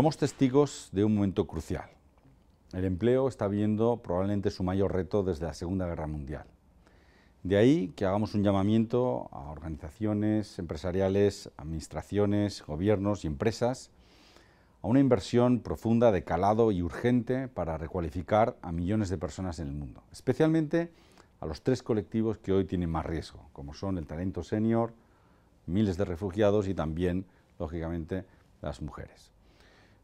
Somos testigos de un momento crucial. El empleo está viendo probablemente su mayor reto desde la Segunda Guerra Mundial. De ahí que hagamos un llamamiento a organizaciones empresariales, administraciones, gobiernos y empresas a una inversión profunda de calado y urgente para recualificar a millones de personas en el mundo, especialmente a los tres colectivos que hoy tienen más riesgo, como son el talento senior, miles de refugiados y también, lógicamente, las mujeres.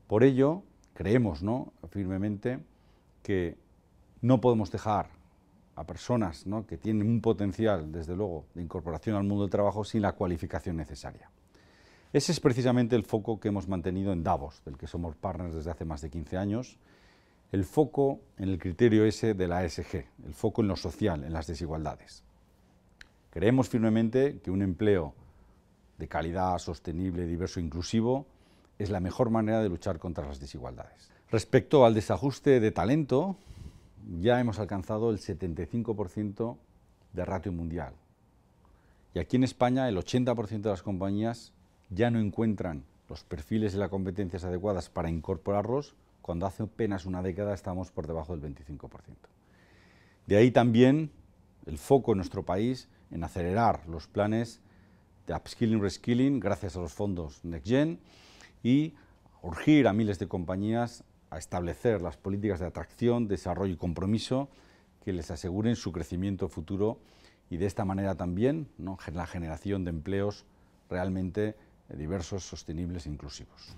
Por ello, creemos firmemente que no podemos dejar a personas que tienen un potencial, desde luego, de incorporación al mundo del trabajo sin la cualificación necesaria. Ese es precisamente el foco que hemos mantenido en Davos, del que somos partners desde hace más de 15 años, el foco en el criterio ese de la e SG, el foco en lo social, en las desigualdades. Creemos firmemente que un empleo de calidad, sostenible, diverso, e inclusivo, es la mejor manera de luchar contra las desigualdades. Respecto al desajuste de talento, ya hemos alcanzado el 75% de ratio mundial. Y aquí en España el 80% de las compañías ya no encuentran los perfiles y las competencias adecuadas para incorporarlos cuando hace apenas una década estamos por debajo del 25%. De ahí también el foco en nuestro país en acelerar los planes de upskilling, y reskilling, gracias a los fondos NextGen, y urgir a miles de compañías a establecer las políticas de atracción, desarrollo y compromiso que les aseguren su crecimiento futuro y de esta manera también la generación de empleos realmente diversos, sostenibles e inclusivos.